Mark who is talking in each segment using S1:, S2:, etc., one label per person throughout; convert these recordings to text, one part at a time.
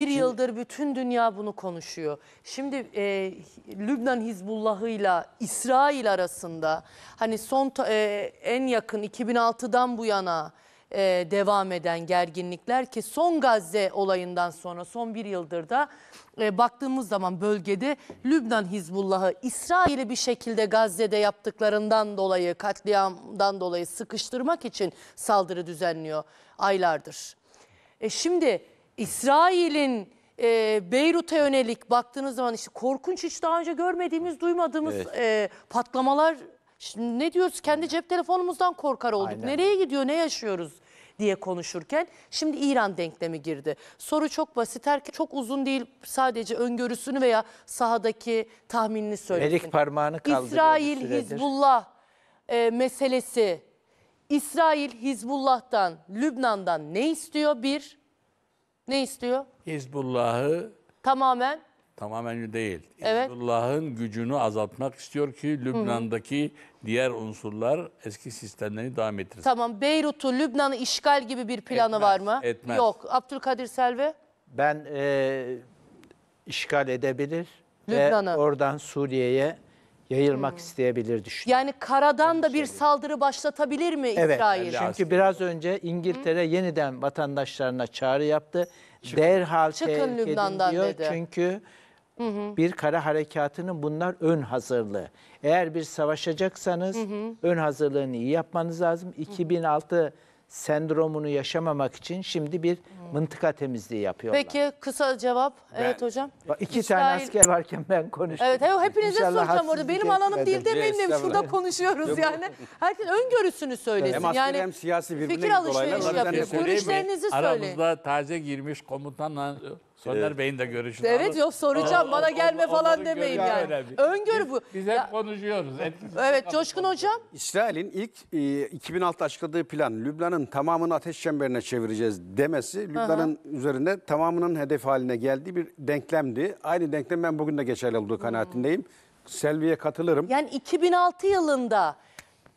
S1: Bir yıldır bütün dünya bunu konuşuyor. Şimdi e, Lübnan Hizbullah'ıyla İsrail arasında hani son e, en yakın 2006'dan bu yana e, devam eden gerginlikler ki son Gazze olayından sonra son bir yıldır da e, baktığımız zaman bölgede Lübnan Hizbullah'ı İsrail'i bir şekilde Gazze'de yaptıklarından dolayı katliamdan dolayı sıkıştırmak için saldırı düzenliyor aylardır. E şimdi... İsrail'in e, Beyrut'a yönelik baktığınız zaman işte korkunç hiç daha önce görmediğimiz, duymadığımız Evet. e, patlamalar. Şimdi ne diyoruz? Kendi cep telefonumuzdan korkar olduk. Aynen. Nereye gidiyor, ne yaşıyoruz diye konuşurken şimdi İran denklemi girdi. Soru çok basit. Herkes çok uzun değil. Sadece öngörüsünü veya sahadaki tahminini söylesin. Melik
S2: parmağını kaldırıyor İsrail, Hizbullah
S1: e, meselesi. İsrail, Hizbullah'tan, Lübnan'dan ne istiyor? Bir, ne istiyor?
S3: Hizbullah'ı Tamamen tamamen değil. Evet. Hizbullah'ın gücünü azaltmak istiyor ki Lübnan'daki diğer unsurlar eski sistemlerini devam ettirsin.
S1: Tamam Beyrut'u, Lübnan'ı işgal gibi bir planı Etmez, var mı? etmez. Yok. Abdülkadir Selvi?
S3: Ben
S2: e, işgal edebilir ve oradan Suriye'ye yayılmak hmm. isteyebilir
S1: düşünüyorum. Yani karadan da bir şey saldırı başlatabilir mi Evet. İsrail? Çünkü
S2: biraz önce İngiltere yeniden vatandaşlarına çağrı yaptı. Derhal Çıkın terk edin diyor. dedi. Çünkü bir kara harekatının bunlar ön hazırlığı. Eğer bir savaşacaksanız ön hazırlığını iyi yapmanız lazım. 2006 sendromunu yaşamamak için şimdi bir mıntıka temizliği yapıyorlar.
S1: Peki kısa cevap. Evet hocam. Bak, İki tane asker
S2: varken ben konuştum. Evet he- hepinize İnşallah soracağım orada. Benim
S1: alanım şey- değil de demiş. Estağfurullah. Şurada konuşuyoruz yani. Herkes öngörüsünü söylesin. Hem asker Yani hem
S3: siyasi birbirine fikir alışverişi yapıyor. Görüşlerinizi söyleyin. Aramızda taze girmiş komutanla Soner Bey'in de görüşünü Evet yok soracağım. Aa, Bana
S1: gelme on, falan demeyin yani.
S3: Önemli. Öngörü bu. Biz, hep
S1: ya,
S4: konuşuyoruz. Etkisiz
S1: evet Coşkun Hocam.
S4: İsrail'in ilk e, 2006 açıkladığı plan Lübnan'ın tamamını ateş çemberine çevireceğiz demesi Lübnan'ın üzerinde tamamının hedef haline geldiği bir denklemdi. Aynı denklem ben bugün de geçerli olduğu hmm. kanaatindeyim. Hmm. Selvi'ye katılırım. Yani 2006 yılında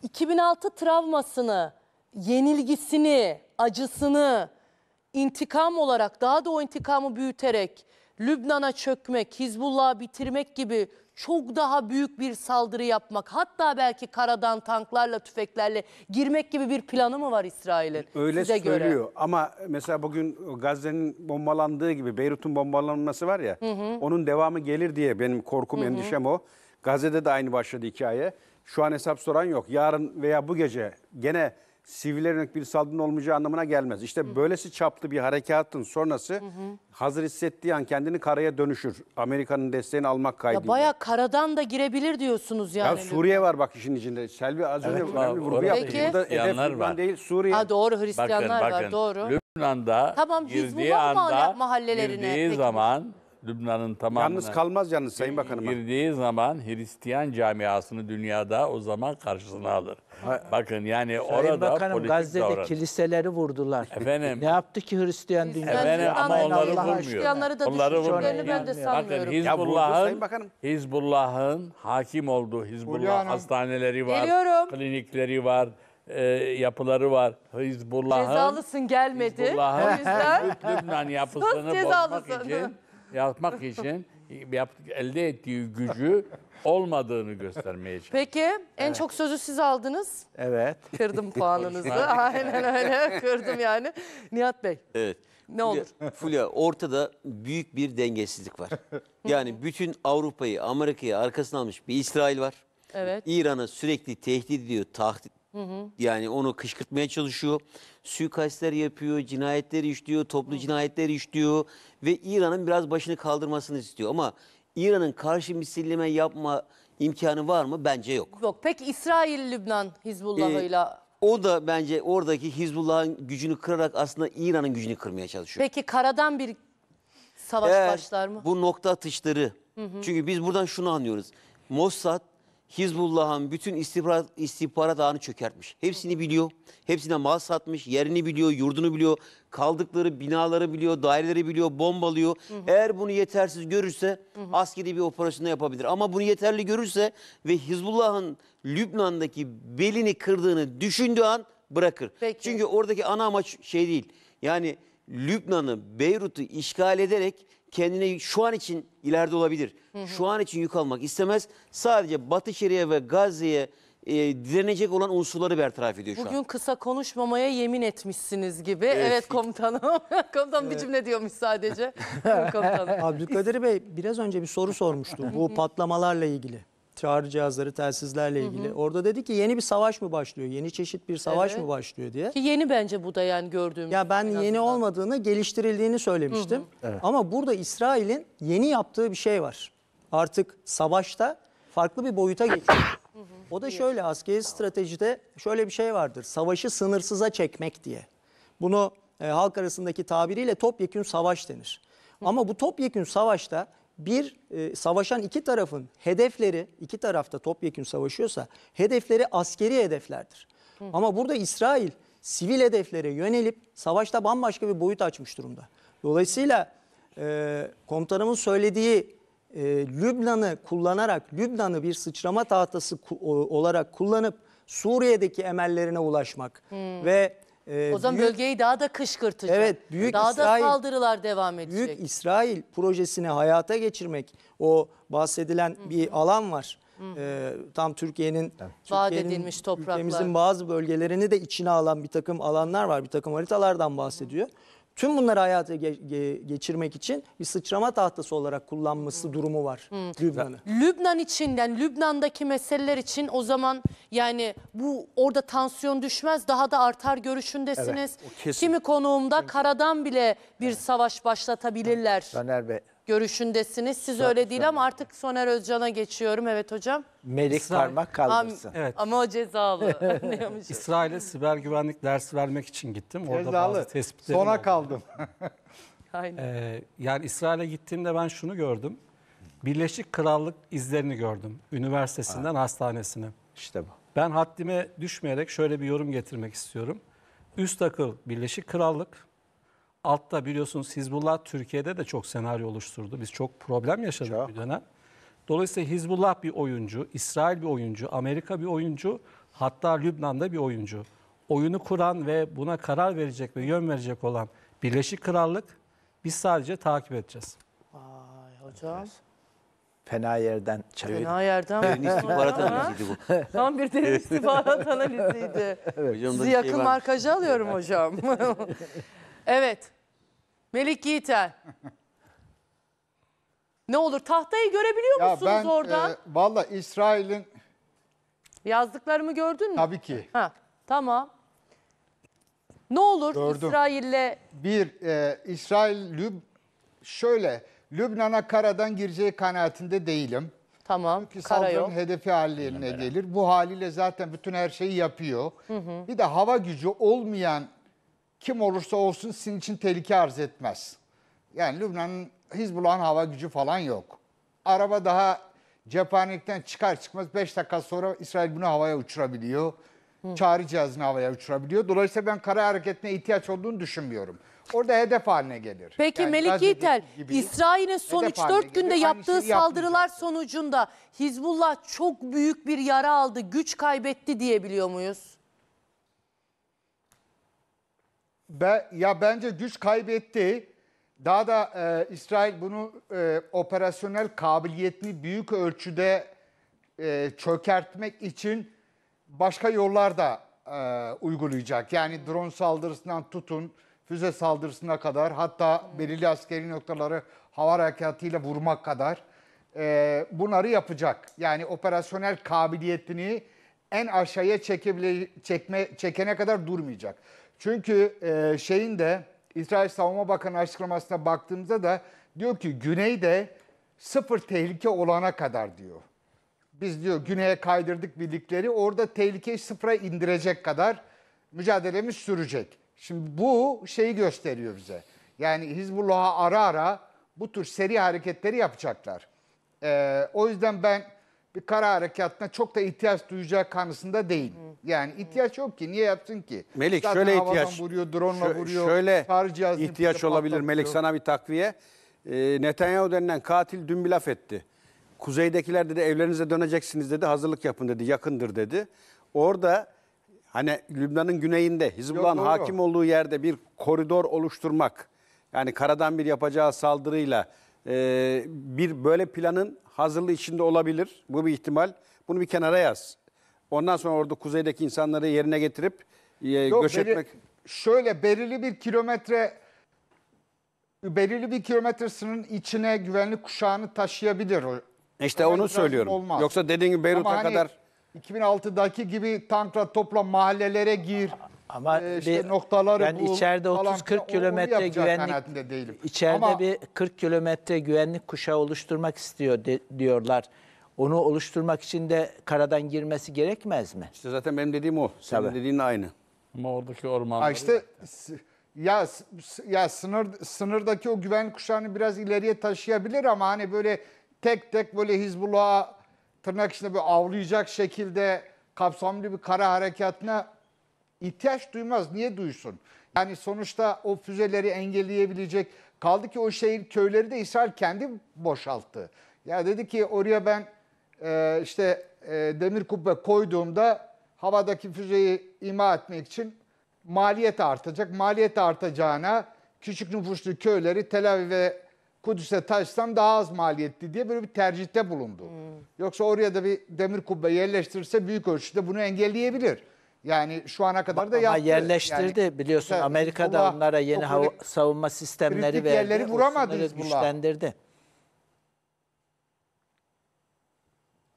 S4: 2006 travmasını,
S1: yenilgisini, acısını intikam olarak daha da o intikamı büyüterek Lübnan'a çökmek, Hizbullah'ı bitirmek gibi çok daha büyük bir saldırı yapmak, hatta belki karadan tanklarla, tüfeklerle girmek gibi bir planı mı var İsrail'in? Öyle size söylüyor göre?
S4: ama mesela bugün Gazze'nin bombalandığı gibi Beyrut'un bombalanması var ya, hı hı. onun devamı gelir diye benim korkum, hı hı. endişem o. Gazze'de de aynı başladı hikaye. Şu an hesap soran yok. Yarın veya bu gece gene siviller yönelik bir saldırının olmayacağı anlamına gelmez. İşte hı. böylesi çaplı bir harekatın sonrası hı hı. hazır hissettiği an kendini karaya dönüşür. Amerika'nın desteğini almak kaydıyla. Ya baya
S1: karadan da girebilir diyorsunuz yani. Ya Suriye
S4: var bak işin içinde. Selvi az önce evet, önemli vurgu yaptı. Burada hedef var. değil Suriye.
S3: Ha, doğru Hristiyanlar bakın, bakın. var doğru. Lübnan'da tamam, girdiği anda mahallelerine, girdiği peki. zaman Lübnan'ın tamamına Yalnız kalmaz yalnız Sayın Bakanım. girdiği zaman Hristiyan camiasını dünyada o zaman karşısına alır. Bakın yani Sayın orada Bakanım politik Gazze'de davranış.
S2: kiliseleri vurdular. Efendim. ne yaptı ki Hristiyan dünya?
S3: Hristiyan Efendim ama Hristiyanları- onları Hristiyanları da vurmuyor. Onları düşündüklerini ben de vurmuyor. Bakın Hizbullah'ın, Bakanım. Hizbullah'ın hakim olduğu Hizbullah Hanım. hastaneleri var, Geliyorum. klinikleri var, e, yapıları var. Hizbullah'ın Cezalısın
S1: gelmedi. O Hizbullah'ın yüzden
S3: Lübnan yapısını bozmak için yapmak için elde ettiği gücü olmadığını göstermeye çalışıyor.
S1: Peki en çok sözü siz aldınız.
S3: Evet. Kırdım puanınızı. Aynen
S1: öyle kırdım yani. Nihat Bey
S5: Evet. ne olur. Fulya, ortada büyük bir dengesizlik var. Yani bütün Avrupa'yı, Amerika'yı arkasına almış bir İsrail var. Evet. İran'a sürekli tehdit ediyor, Hı hı. Yani onu kışkırtmaya çalışıyor. Suikastler yapıyor, cinayetler işliyor, toplu cinayetler işliyor ve İran'ın biraz başını kaldırmasını istiyor. Ama İran'ın karşı misilleme yapma imkanı var mı? Bence yok.
S1: Yok. Peki İsrail, Lübnan, Hizbullah'ıyla?
S5: Ee, o da bence oradaki Hizbullah'ın gücünü kırarak aslında İran'ın gücünü kırmaya çalışıyor.
S1: Peki karadan bir
S5: savaş Eğer başlar mı? Bu nokta atışları. Çünkü biz buradan şunu anlıyoruz. Mossad Hizbullah'ın bütün istihbarat, istihbarat ağını çökertmiş. Hepsini biliyor. Hepsine mal satmış. Yerini biliyor, yurdunu biliyor. Kaldıkları binaları biliyor, daireleri biliyor, bombalıyor. Hı hı. Eğer bunu yetersiz görürse hı hı. askeri bir operasyonu yapabilir. Ama bunu yeterli görürse ve Hizbullah'ın Lübnan'daki belini kırdığını düşündüğü an bırakır. Peki. Çünkü oradaki ana amaç şey değil. Yani Lübnan'ı, Beyrut'u işgal ederek kendine şu an için ileride olabilir. Hı hı. Şu an için yük almak istemez. Sadece Batı Şeria ve Gazze'ye e, direnecek olan unsurları bertaraf ediyor Bugün şu an. Bugün
S1: kısa konuşmamaya yemin etmişsiniz gibi. Evet, evet komutanım. komutanım evet. bir cümle diyormuş sadece. komutanım.
S6: Abdülkadir Bey biraz önce bir soru sormuştu bu patlamalarla ilgili çağrı cihazları, telsizlerle ilgili. Hı hı. Orada dedi ki yeni bir savaş mı başlıyor? Yeni çeşit bir savaş evet. mı başlıyor diye. Ki
S1: yeni bence bu da yani gördüğüm Ya ben yeni
S6: olmadığını, geliştirildiğini söylemiştim. Hı hı. Evet. Ama burada İsrail'in yeni yaptığı bir şey var. Artık savaşta farklı bir boyuta geçiyor. O da şöyle askeri stratejide şöyle bir şey vardır. Savaşı sınırsıza çekmek diye. Bunu e, halk arasındaki tabiriyle topyekün savaş denir. Hı. Ama bu topyekün savaşta bir e, savaşan iki tarafın hedefleri iki tarafta topyekün savaşıyorsa hedefleri askeri hedeflerdir. Hı. Ama burada İsrail sivil hedeflere yönelip savaşta bambaşka bir boyut açmış durumda. Dolayısıyla e, komutanımın söylediği e, Lübnan'ı kullanarak Lübnan'ı bir sıçrama tahtası ku olarak kullanıp Suriye'deki emellerine ulaşmak
S1: hmm. ve
S6: e, o zaman büyük,
S1: bölgeyi daha da kışkırtacak. Evet, büyük daha İsrail, da saldırılar devam edecek. Büyük İsrail
S6: projesini hayata geçirmek o bahsedilen Hı -hı. bir alan var. E, tam Türkiye'nin evet. Türkiye edilmiş topraklar. Ülkemizin bazı bölgelerini de içine alan bir takım alanlar var. Bir takım haritalardan bahsediyor. Hı -hı. Tüm bunları hayata ge ge geçirmek için bir sıçrama tahtası olarak kullanması hmm. durumu var hmm. Lübnan'ı.
S1: Lübnan için yani Lübnan'daki meseleler için o zaman yani bu orada tansiyon düşmez daha da artar görüşündesiniz. Evet, Kimi konuğumda karadan bile bir evet. savaş başlatabilirler. Taner Bey görüşündesiniz. Siz öyle değil ama artık Soner Özcan'a geçiyorum. Evet hocam.
S2: Melik
S3: Israr- parmak kaldırsın. Evet.
S1: Ama o cezalı.
S3: İsrail'e siber güvenlik dersi vermek için gittim. Orada Cezalı. bazı tespitlerim Sona oldu. kaldım. Aynen. Ee, yani İsrail'e gittiğimde ben şunu gördüm. Birleşik Krallık izlerini gördüm. Üniversitesinden hastanesine. İşte bu. Ben haddime düşmeyerek şöyle bir yorum getirmek istiyorum. Üst akıl Birleşik Krallık, altta biliyorsunuz Hizbullah Türkiye'de de çok senaryo oluşturdu. Biz çok problem yaşadık çok. bir dönem. Dolayısıyla Hizbullah bir oyuncu, İsrail bir oyuncu, Amerika bir oyuncu, hatta Lübnan'da bir oyuncu. Oyunu kuran ve buna karar verecek ve yön verecek olan Birleşik Krallık biz sadece takip edeceğiz. Vay
S2: hocam. Fena yerden çevirdim. Fena yerden. Derin istihbarat analiziydi bu. Tam bir derin istihbarat
S5: analiziydi.
S2: Evet. Sizi yakın şey
S1: markajı alıyorum hocam. Evet. Melik Yiğiter.
S7: ne olur tahtayı görebiliyor Ya musunuz ben oradan? e, valla İsrail'in Yazdıklarımı gördün mü? tabii ki Ha, tamam. Ne
S1: olur İsrail'le
S7: bir e, İsrail Lüb şöyle Lübnan'a karadan gireceği kanaatinde değilim. tamam Ki karayol. saldırının hedefi haline gelir. Bu haliyle zaten bütün her şeyi yapıyor. Bir de hava gücü olmayan kim olursa olsun sizin için tehlike arz etmez. Yani Lübnan'ın Hizbullah'ın hava gücü falan yok. Araba daha cephanelikten çıkar çıkmaz 5 dakika sonra İsrail bunu havaya uçurabiliyor. Hı. Çağrı cihazını havaya uçurabiliyor. Dolayısıyla ben kara hareketine ihtiyaç olduğunu düşünmüyorum. Orada hedef haline gelir. Peki yani Melik İtel, İsrail'in son 3-4 günde yaptığı saldırılar
S1: sonucunda Hizbullah çok büyük bir yara aldı, güç kaybetti diyebiliyor muyuz?
S7: Be, ya bence güç kaybetti. Daha da e, İsrail bunu e, operasyonel kabiliyetini büyük ölçüde e, çökertmek için başka yollar da e, uygulayacak. Yani drone saldırısından tutun füze saldırısına kadar hatta belirli askeri noktaları hava harekatıyla vurmak kadar e, bunları yapacak. Yani operasyonel kabiliyetini en aşağıya çekme, çekene kadar durmayacak. Çünkü e, şeyin de İsrail Savunma Bakanı açıklamasına baktığımızda da diyor ki güneyde sıfır tehlike olana kadar diyor. Biz diyor güneye kaydırdık birlikleri orada tehlikeyi sıfıra indirecek kadar mücadelemiz sürecek. Şimdi bu şeyi gösteriyor bize. Yani Hizbullah'a ara ara bu tür seri hareketleri yapacaklar. Ee, o yüzden ben bir kara harekatına çok da ihtiyaç duyacağı kanısında değil. Yani ihtiyaç yok ki. Niye yaptın ki? Melik Zaten şöyle ihtiyaç vuruyor, drone'la şö vuruyor. Şöyle
S4: ihtiyaç olabilir patlatıyor. Melik sana bir takviye. E, Netanyahu denilen katil dün bir laf etti. Kuzeydekiler dedi evlerinize döneceksiniz dedi. Hazırlık yapın dedi. Yakındır dedi. Orada hani Lübnan'ın güneyinde Hizbullah'ın hakim olduğu yerde bir koridor oluşturmak yani karadan bir yapacağı saldırıyla ee, bir böyle planın hazırlığı içinde olabilir. Bu bir ihtimal. Bunu bir kenara yaz. Ondan sonra orada kuzeydeki insanları yerine getirip e, Yok, göç beli- etmek.
S7: Şöyle belirli bir kilometre belirli bir kilometre sınırın içine güvenli kuşağını taşıyabilir. o. İşte Öyle onu söylüyorum. olmaz. Yoksa dediğin gibi Beyrut'a Ama hani kadar 2006'daki gibi tankla topla mahallelere gir. Ama e, işte bir, noktaları ben bu, içeride 30-40 kilometre güvenlik değilim. içeride Ama, bir
S2: 40 kilometre güvenlik kuşağı oluşturmak istiyor de, diyorlar. Onu oluşturmak için de
S4: karadan girmesi gerekmez mi? İşte zaten benim dediğim o. Senin Tabii. dediğin aynı. Ama oradaki ormanlar. İşte
S7: ya ya sınır sınırdaki o güvenlik kuşağını biraz ileriye taşıyabilir ama hani böyle tek tek böyle Hizbullah'a tırnak içinde bir avlayacak şekilde kapsamlı bir kara harekatına ihtiyaç duymaz. Niye duysun? Yani sonuçta o füzeleri engelleyebilecek kaldı ki o şehir köyleri de İsrail kendi boşalttı. Ya dedi ki oraya ben e, işte e, demir kubbe koyduğumda havadaki füzeyi ima etmek için maliyet artacak. Maliyet artacağına küçük nüfuslu köyleri Tel Aviv'e Kudüs'e taşsam daha az maliyetli diye böyle bir tercihte bulundu. Hmm. Yoksa oraya da bir demir kubbe yerleştirirse büyük ölçüde bunu engelleyebilir. Yani şu ana kadar da Ama yerleştirdi
S2: yani, biliyorsun işte, Amerika'da Hizbullah, onlara yeni hava, savunma sistemleri verdi. yerleri vuramadı güçlendirdi.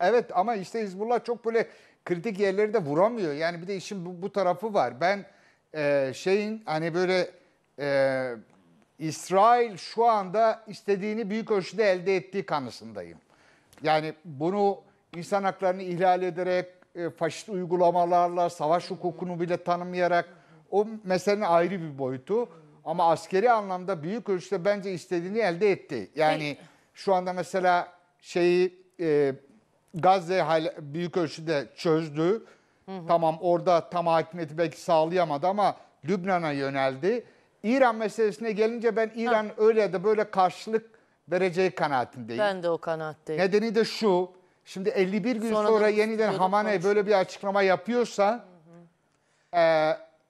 S7: Evet ama işte Hizbullah çok böyle kritik yerleri de vuramıyor. Yani bir de işin bu, bu tarafı var. Ben e, şeyin hani böyle e, İsrail şu anda istediğini büyük ölçüde elde ettiği kanısındayım. Yani bunu insan haklarını ihlal ederek e, faşist uygulamalarla, savaş hukukunu bile tanımayarak o meselenin ayrı bir boyutu. Ama askeri anlamda büyük ölçüde bence istediğini elde etti. Yani şu anda mesela şeyi e, Gazze büyük ölçüde çözdü. Hı hı. Tamam orada tam hakimiyeti belki sağlayamadı ama Lübnan'a yöneldi. İran meselesine gelince ben İran ha. öyle ya da böyle karşılık vereceği kanaatindeyim. Ben
S1: de o kanaatteyim.
S7: Nedeni de şu. Şimdi 51 gün sonra, Sonradan yeniden Hamaney böyle bir açıklama yapıyorsa e,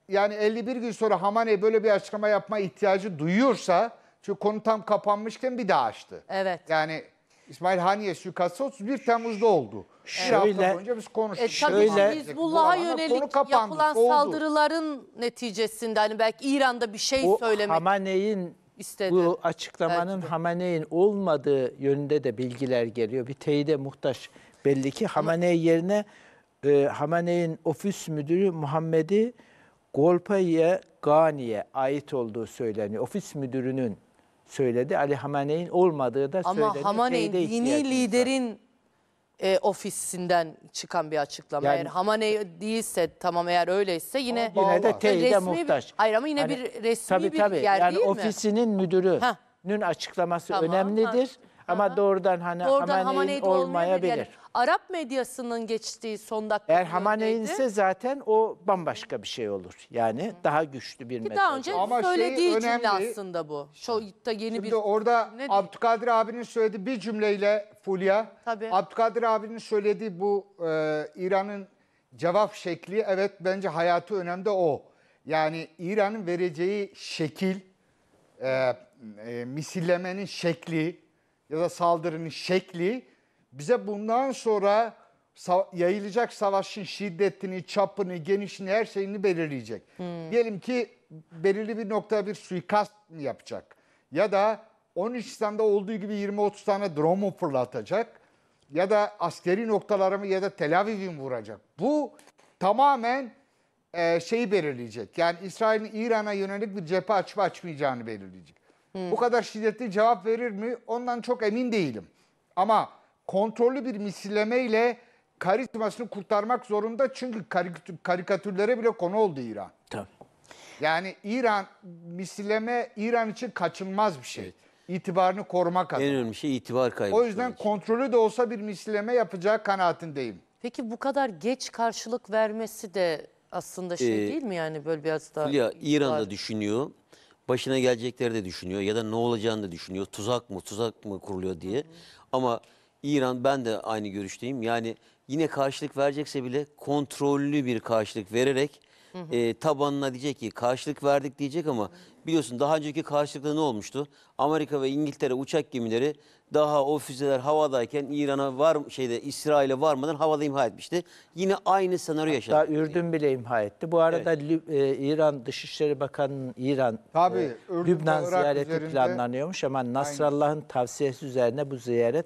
S7: yani 51 gün sonra Hamaney böyle bir açıklama yapma ihtiyacı duyuyorsa çünkü konu tam kapanmışken bir daha açtı. Evet. Yani İsmail Haniye suikastı 31 Temmuz'da oldu. Bir Şöyle- hafta boyunca biz E, konuştuk. tabii Şöyle- ki Hizbullah'a yönelik kapandı, yapılan oldu. saldırıların
S1: neticesinde hani belki İran'da bir şey söylemek.
S2: Hamaney'in istedi. Bu açıklamanın belki. olmadığı yönünde de bilgiler geliyor. Bir teyide muhtaç belli ki Hamane yerine e, Hamane'in ofis müdürü Muhammed'i Golpaye Gani'ye ait olduğu söyleniyor. Ofis müdürünün söyledi. Ali Hamane'in olmadığı da Ama söyleniyor. Ama Hamane'in dini
S1: liderin e, ofisinden
S2: çıkan bir açıklama. Yani- eğer
S1: Hamane değilse tamam eğer öyleyse yine Yine de teyide resmi bir- muhtaç. Hayır ama yine Hani- bir resmi tabii, bir tabii. yer yani değil mi? ofisinin
S2: müdürünün açıklaması Tamam, önemlidir. ha. Ama doğrudan hani Doğrudan Hamane'nin Hamane'de olmayabilir. olmayabilir.
S1: Arap medyasının
S2: geçtiği son dakika. Eğer Hamane ise zaten o bambaşka bir şey olur. Yani daha
S7: güçlü bir mesaj. Daha önce Ama şey cümle önemli. aslında bu. Şoyut'ta yeni bir... orada Ne- Abdülkadir abinin söylediği bir cümleyle Fulya. Tabii. Abdülkadir abinin söylediği bu e, İran'ın cevap şekli evet bence hayatı önemli o. Yani İran'ın vereceği şekil, e, e, misillemenin şekli ya da saldırının şekli bize bundan sonra yayılacak savaşın şiddetini, çapını, genişini, her şeyini belirleyecek. Hmm. Diyelim ki belirli bir noktaya bir suikast yapacak. Ya da 13 Nisan'da olduğu gibi 20-30 tane drone fırlatacak. Ya da askeri noktalarımı ya da Tel Aviv'i vuracak. Bu tamamen e, şeyi belirleyecek. Yani İsrail'in İran'a yönelik bir cephe açma açmayacağını belirleyecek. Hmm. Bu kadar şiddetli cevap verir mi? Ondan çok emin değilim. Ama kontrollü bir mislemeyle karizmasını kurtarmak zorunda. Çünkü karik karikatürlere bile konu oldu İran. Tabii. Yani İran misilleme İran için kaçınılmaz bir şey. Evet. İtibarını korumak
S5: adına. En önemli şey itibar kaybı. O yüzden
S7: için. kontrolü de olsa bir misilleme yapacağı
S5: kanaatindeyim.
S1: Peki bu kadar geç karşılık vermesi de aslında şey ee, değil mi yani böyle biraz daha... Fulya
S5: İran'da düşünüyor, başına gelecekleri de düşünüyor ya da ne olacağını da düşünüyor. Tuzak mı, tuzak mı kuruluyor diye. Hı hı. Ama İran ben de aynı görüşteyim. Yani yine karşılık verecekse bile kontrollü bir karşılık vererek hı hı. E, tabanına diyecek ki karşılık verdik diyecek ama biliyorsun daha önceki karşılıkta ne olmuştu? Amerika ve İngiltere uçak gemileri daha o füzeler havadayken İran'a var şeyde İsrail'e varmadan havada imha etmişti. Yine aynı senaryo yaşandı. Hatta Ürdün bile imha etti. Bu arada evet. e, İran
S2: Dışişleri Bakanı'nın İran Tabii, e, Lübnan ziyareti üzerinde... planlanıyormuş ama Nasrallah'ın tavsiyesi üzerine bu ziyaret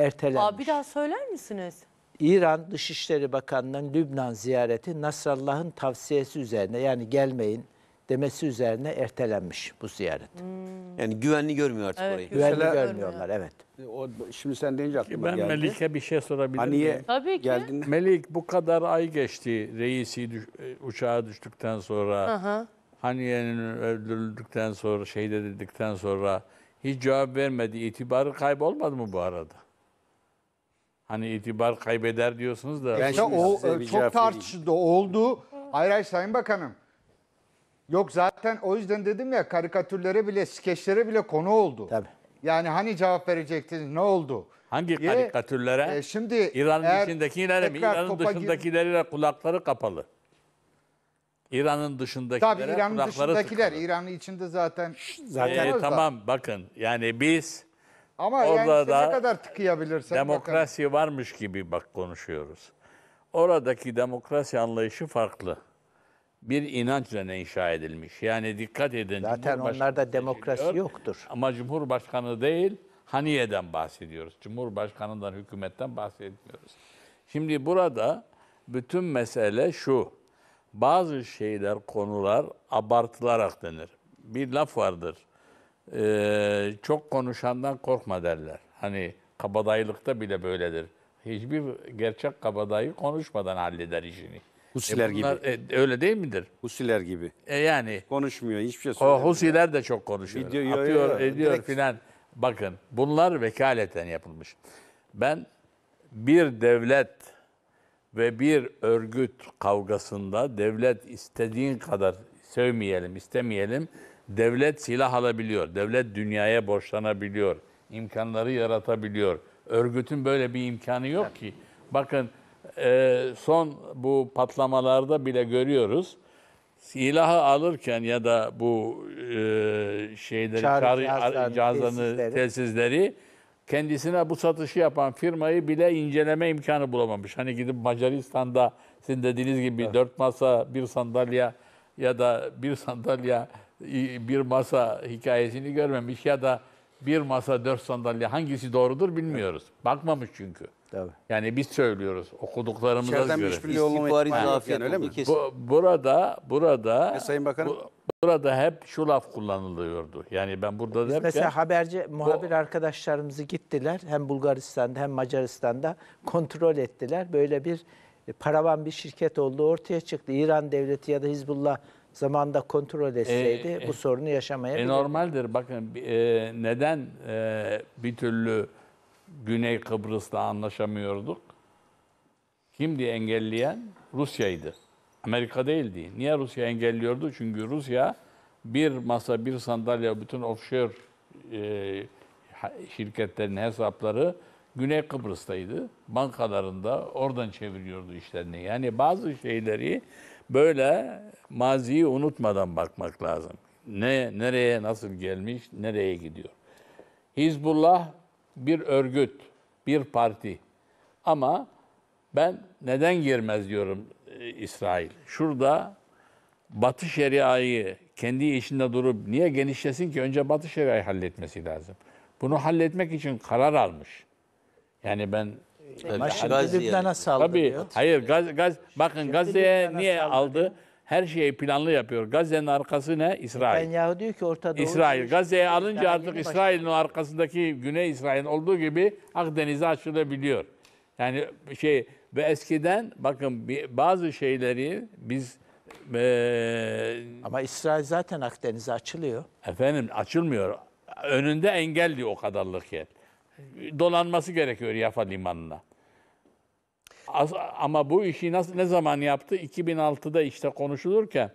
S2: ertelenmiş. Aa,
S1: bir daha söyler misiniz?
S2: İran Dışişleri Bakanı'nın Lübnan ziyareti Nasrallah'ın tavsiyesi üzerine yani gelmeyin demesi üzerine ertelenmiş bu ziyaret. Hmm.
S5: Yani güvenli görmüyor artık Evet, orayı. Güvenli Mesela-
S3: görmüyorlar
S4: evet. E, o, şimdi sen deyince aklıma Ben geldi. Melik'e
S3: bir şey sorabilir hani miyim? Tabii ki. geldin. Melik bu kadar ay geçti reisi düş- e, uçağa düştükten sonra. Aha. Haniye'nin öldürüldükten sonra şey dedikten sonra hiç cevap vermedi. İtibarı kaybolmadı mı bu arada? Hani itibar kaybeder diyorsunuz da. Yani e, çok, o, çok
S7: tartışıldı oldu. Hayır hayır Sayın Bakanım. Yok zaten o yüzden dedim ya karikatürlere bile, skeçlere bile konu oldu. Tabii. Yani hani cevap verecektiniz ne oldu?
S3: Hangi diye, karikatürlere? E, şimdi İran'ın içindekilere mi? İran'ın dışındakilere kulakları kapalı. İran'ın dışındakilere Tabii İran'ın kulakları dışındakiler.
S7: İran'ın içinde zaten. Zaten e, tamam
S3: bakın yani biz ama Orada yani da ne kadar
S7: tıkayabilirsen demokrasi
S3: bakalım. varmış gibi bak konuşuyoruz. Oradaki demokrasi anlayışı farklı. Bir inançla inşa edilmiş. Yani dikkat edin. Zaten onlarda demokrasi yoktur. Ama Cumhurbaşkanı değil, Haniye'den bahsediyoruz. Cumhurbaşkanından, hükümetten bahsetmiyoruz. Şimdi burada bütün mesele şu. Bazı şeyler, konular abartılarak denir. Bir laf vardır e, çok konuşandan korkma derler. Hani kabadayılıkta bile böyledir. Hiçbir gerçek kabadayı konuşmadan halleder işini. E, Husiler e bunlar, gibi. E, öyle değil midir? Husiler gibi. E yani. Konuşmuyor, hiçbir şey söylemiyor. Husiler de çok konuşuyor. Video, yo, Atıyor, yo, yo, ediyor direkt. filan. Bakın bunlar vekaleten yapılmış. Ben bir devlet ve bir örgüt kavgasında devlet istediğin kadar sevmeyelim, istemeyelim Devlet silah alabiliyor. Devlet dünyaya borçlanabiliyor. imkanları yaratabiliyor. Örgütün böyle bir imkanı yok ki. Bakın e, son bu patlamalarda bile görüyoruz. Silahı alırken ya da bu e, şeyleri, çağrı, cihazlarını, cihazlarını, telsizleri kendisine bu satışı yapan firmayı bile inceleme imkanı bulamamış. Hani gidip Macaristan'da sizin dediğiniz gibi evet. dört masa, bir sandalye ya da bir sandalye bir masa hikayesini görmemiş ya da bir masa dört sandalye hangisi doğrudur bilmiyoruz. Bakmamış çünkü. Tabii. Yani biz söylüyoruz okuduklarımıza İçeriden göre. İşbirliği olma öyle mi? Bu, burada burada e, Sayın Bakanım bu, burada hep şu laf kullanılıyordu. Yani ben burada biz mesela
S2: haberci muhabir bu, arkadaşlarımızı gittiler hem Bulgaristan'da hem Macaristan'da kontrol ettiler. Böyle bir e, paravan bir şirket olduğu ortaya çıktı. İran devleti ya da Hizbullah zamanda kontrol etseydi e, e, bu sorunu yaşamayabilirdi. E
S3: normaldir. Bakın e, neden e, bir türlü Güney Kıbrıs'ta anlaşamıyorduk? Kimdi engelleyen? Rusya'ydı. Amerika değildi. Niye Rusya engelliyordu? Çünkü Rusya bir masa, bir sandalye, bütün offshore e, şirketlerin hesapları Güney Kıbrıs'taydı. Bankalarında oradan çeviriyordu işlerini. Yani bazı şeyleri Böyle maziyi unutmadan bakmak lazım. Ne nereye nasıl gelmiş, nereye gidiyor. Hizbullah bir örgüt, bir parti. Ama ben neden girmez diyorum e, İsrail. Şurada Batı şeriayı kendi içinde durup niye genişlesin ki? Önce Batı şeriayı halletmesi lazım. Bunu halletmek için karar almış. Yani ben ama Tabii. saldırıyor. Hayır Gaz, Gaz bakın Gazze'ye niye saldırı. aldı? Her şeyi planlı yapıyor. Gazze'nin arkası ne? İsrail.
S2: Netanyahu diyor ki Orta Doğu İsrail. Savaşı- Gazze'ye alınca artık İsrail'in
S3: arkasındaki Güney İsrail olduğu gibi Akdeniz'e açılabiliyor. Yani şey ve eskiden bakın bazı şeyleri biz eee, Ama İsrail zaten Akdeniz'e açılıyor. efendim açılmıyor. Önünde engelli o kadarlık yer dolanması gerekiyor Yafa limanına. As, ama bu işi nasıl ne zaman yaptı? 2006'da işte konuşulurken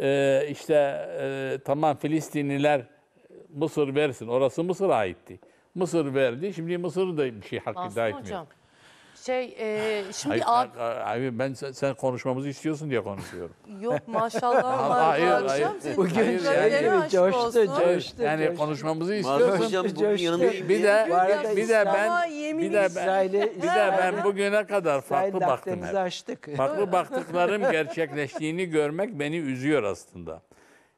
S3: e, işte e, tamam Filistinliler Mısır versin. Orası Mısır'a aitti. Mısır verdi. Şimdi Mısır da bir şey hak Aslında iddia etmiyor. Hocam,
S1: şey e, şimdi Hayır,
S3: abi, abi ben sen, sen konuşmamızı istiyorsun diye konuşuyorum.
S1: Yok maşallah. hayır hayır. Bu genç şey- yani coştu coştu. Yani konuşmamızı
S3: istiyorsun. Hocam bugün yanımda bir de bir de ben bir de ben bir de ben bugüne kadar farklı baktım hep. Açtık. Farklı baktıklarım gerçekleştiğini görmek beni üzüyor aslında.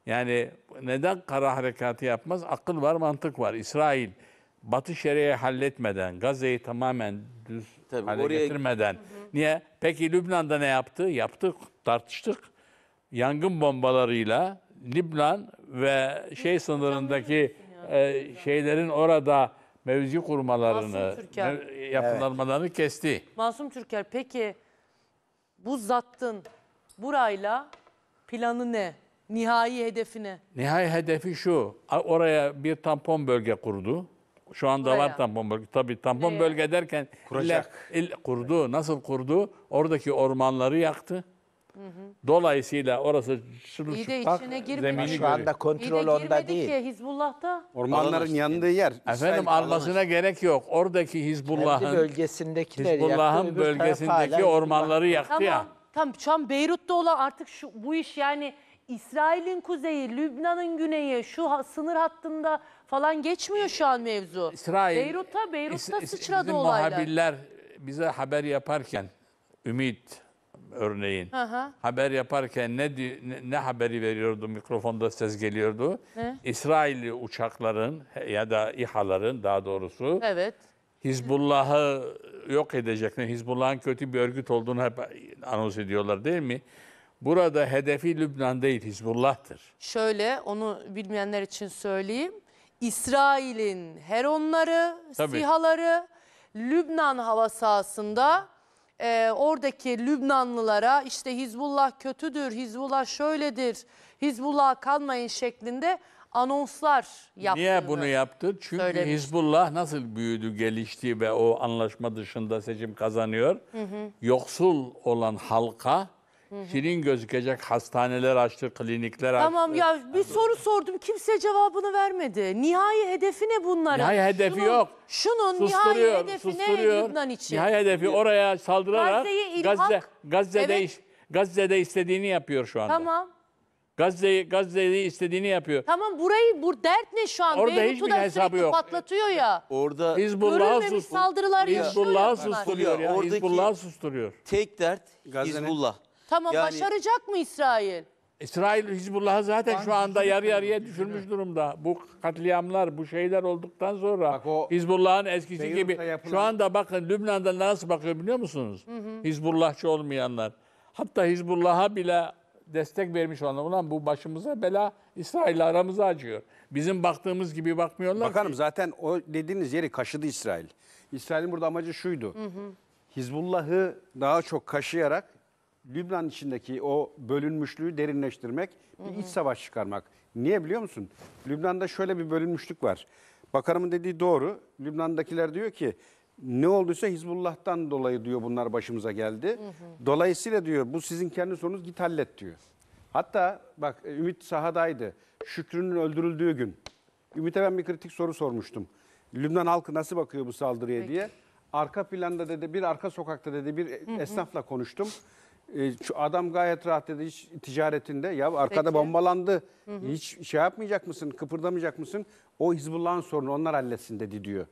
S3: Yani neden kara harekatı yapmaz? Akıl var, mantık var. İsrail Batı Şeria'yı halletmeden, Gazze'yi tamamen düz Tabii, hale oraya- getirmeden. Niye? Peki Lübnan'da ne yaptı? Yaptık, tartıştık. Yangın bombalarıyla Lübnan ve şey sınırındaki e, şeylerin orada mevzi kurmalarını, Masum Türker. kesti.
S1: Masum Türker peki bu zattın burayla planı ne? Nihai hedefi ne?
S3: Nihai hedefi şu. Oraya bir tampon bölge kurdu. Şu anda Buraya. var tampon bölge. Tabii tampon ee, bölge derken Kuracak. il, il kurdu. Nasıl kurdu? Oradaki ormanları yaktı. Hı hı. Dolayısıyla orası çırılçıplak zemini Şu anda kontrol de onda değil.
S1: Hizbullah'ta.
S3: Ormanların işte. yandığı yer. Efendim almasına gerek yok. Oradaki Hizbullah'ın bölgesindeki Hizbullah'ın bölgesindeki ormanları yaktı tamam, ya.
S1: Tamam. tam an Beyrut'ta olan artık şu bu iş yani İsrail'in kuzeyi, Lübnan'ın güneyi, şu sınır hattında falan geçmiyor şu an mevzu. İsrail, Beyrut'ta, Beyrut'ta is, sıçradı bizim olaylar. muhabirler
S3: bize haber yaparken, Ümit örneğin, Aha. haber yaparken ne, ne, ne haberi veriyordu, mikrofonda ses geliyordu? Ne? İsrailli uçakların ya da İHA'ların daha doğrusu evet. Hizbullah'ı yok edecekler, Hizbullah'ın kötü bir örgüt olduğunu hep anons ediyorlar değil mi? Burada hedefi Lübnan değil, Hizbullah'tır.
S1: Şöyle, onu bilmeyenler için söyleyeyim. İsrail'in Heronları, Tabii. SİHA'ları Lübnan hava sahasında e, oradaki Lübnanlılara işte Hizbullah kötüdür, Hizbullah şöyledir, Hizbullah kalmayın şeklinde anonslar yaptı. Niye bunu
S3: yaptı? Çünkü söylemiş. Hizbullah nasıl büyüdü, gelişti ve o anlaşma dışında seçim kazanıyor. Hı hı. Yoksul olan halka şirin gözükecek hastaneler açtı, klinikler açtı. Tamam
S1: ya bir soru sordum kimse cevabını vermedi. Nihai hedefi ne bunlara? Nihai hedefi Şunun- yok. Şunun nihai hedefi ne susturuyor. için? Nihai hedefi oraya saldırarak
S3: Gazze, Gazze'de, evet. iş- Gazze'de istediğini yapıyor şu anda. Tamam. Gazze'yi Gazze'de istediğini yapıyor.
S1: Tamam burayı bu dert ne şu an? Orada Beyrut'u hiçbir da hesabı yok. patlatıyor ya.
S3: E, orada Hizbullah'ı Görülmemiş sus- saldırılar yaşıyor Hizbullah'ı susturuyor ya. Oradaki- Hizbullah'ı susturuyor. tek dert Gazze'nin- Hizbullah. Tamam Yani-
S1: başaracak mı İsrail?
S3: İsrail Hizbullah'ı zaten şu anda yarı yarıya düşürmüş durumda. Bu katliamlar, bu şeyler olduktan sonra Hizbullah'ın eskisi Beyrut'ta gibi şu anda bakın Lübnan'da nasıl bakıyor biliyor musunuz? Hizbullahçı olmayanlar. Hatta Hizbullah'a bile destek vermiş olanlar. Ulan bu başımıza bela İsrail aramızı acıyor. Bizim baktığımız gibi bakmıyorlar Bakanım zaten o dediğiniz
S4: yeri kaşıdı İsrail. İsrail'in burada amacı şuydu. Hizbullah'ı daha çok kaşıyarak Lübnan içindeki o bölünmüşlüğü derinleştirmek, bir iç savaş çıkarmak. Niye biliyor musun? Lübnan'da şöyle bir bölünmüşlük var. Bakanımın dediği doğru. Lübnan'dakiler diyor ki ne olduysa Hizbullah'tan dolayı diyor bunlar başımıza geldi. Dolayısıyla diyor bu sizin kendi sorunuz git hallet diyor. Hatta bak e, Ümit sahadaydı. Şükrü'nün öldürüldüğü gün. Ümit'e ben bir kritik soru sormuştum. Lübnan halkı nasıl bakıyor bu saldırıya diye. Arka planda dedi bir arka sokakta dedi bir esnafla konuştum. E, şu adam gayet rahat dedi ticaretinde. Ya arkada Peki. bombalandı. Hiç şey yapmayacak mısın? Kıpırdamayacak mısın? O Hizbullah'ın sorunu onlar halletsin dedi diyor.